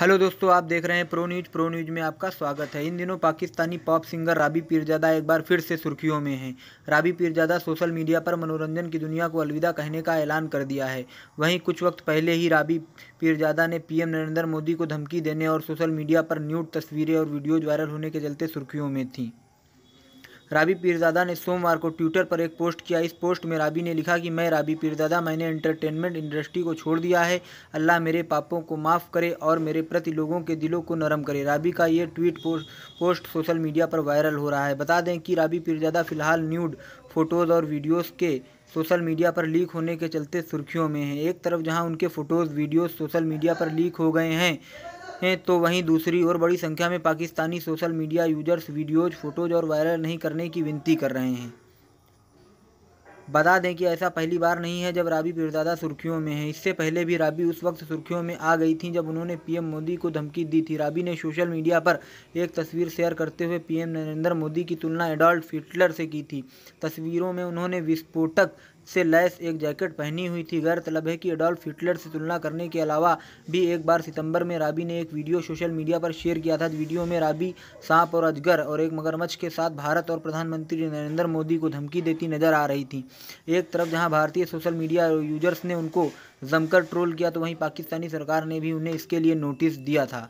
hello दोस्तों आप देख रहे हैं प्रो न्यूज प्रो न्यूज में आपका स्वागत है इन दिनों पाकिस्तानी पॉप सिंगर राबी पीरजादा एक बार फिर से सुर्खियों में हैं राबी पीरजादा सोशल मीडिया पर मनोरंजन की दुनिया को अलविदा कहने का ऐलान कर दिया है वहीं कुछ वक्त पहले ही राबी पीरजादा ने पीएम नरेंद्र मोदी को धमकी देने और सोशल मीडिया पर न्यूट तस्वीरें और वीडियोज वायरल होने के चलते सुर्खियों में थीं राबी पीरजादा ने सोमवार को ट्विटर पर एक पोस्ट किया इस पोस्ट में राबी ने लिखा कि मैं राबी पीरजादा मैंने एंटरटेनमेंट इंडस्ट्री को छोड़ दिया है अल्लाह मेरे पापों को माफ़ करे और मेरे प्रति लोगों के दिलों को नरम करे राबी का ये tweet post post social media पर वायरल हो रहा है बता दें कि राबी पीरजादा फिलहाल न्यूड फ़ोटोज़ और वीडियोज़ के सोशल मीडिया पर लीक होने के चलते सुर्खियों में हैं एक तरफ जहां उनके फ़ोटोज़ वीडियोस सोशल मीडिया पर लीक हो गए हैं हैं तो वहीं दूसरी ओर बड़ी संख्या में Pakistani social media users videos photos और वायरल नहीं करने की विनती कर रहे हैं बता दें कि ऐसा पहली बार नहीं है जब राबी पीरजादा सुर्खियों में है इससे पहले भी राबी उस वक्त सुर्खियों में आ गई थी जब उन्होंने पीएम मोदी को धमकी दी थी राबी ने सोशल मीडिया पर एक तस्वीर शेयर करते हुए पीएम नरेंद्र मोदी की तुलना एडॉल्ट हिटलर से की थी तस्वीरों में उन्होंने विस्फोटक से लैस एक जैकेट पहनी हुई थी गौरतलब है कि एडोल्फ हिटलर से तुलना करने के अलावा भी एक बार सितंबर में राबी ने एक वीडियो सोशल मीडिया पर शेयर किया था वीडियो में राबी सांप और अजगर और एक मगरमच्छ के साथ भारत और प्रधानमंत्री नरेंद्र मोदी को धमकी देती नजर आ रही थी एक तरफ जहाँ भारतीय सोशल मीडिया यूजर्स ने उनको जमकर ट्रोल किया तो वहीं पाकिस्तानी सरकार ने भी उन्हें इसके लिए नोटिस दिया था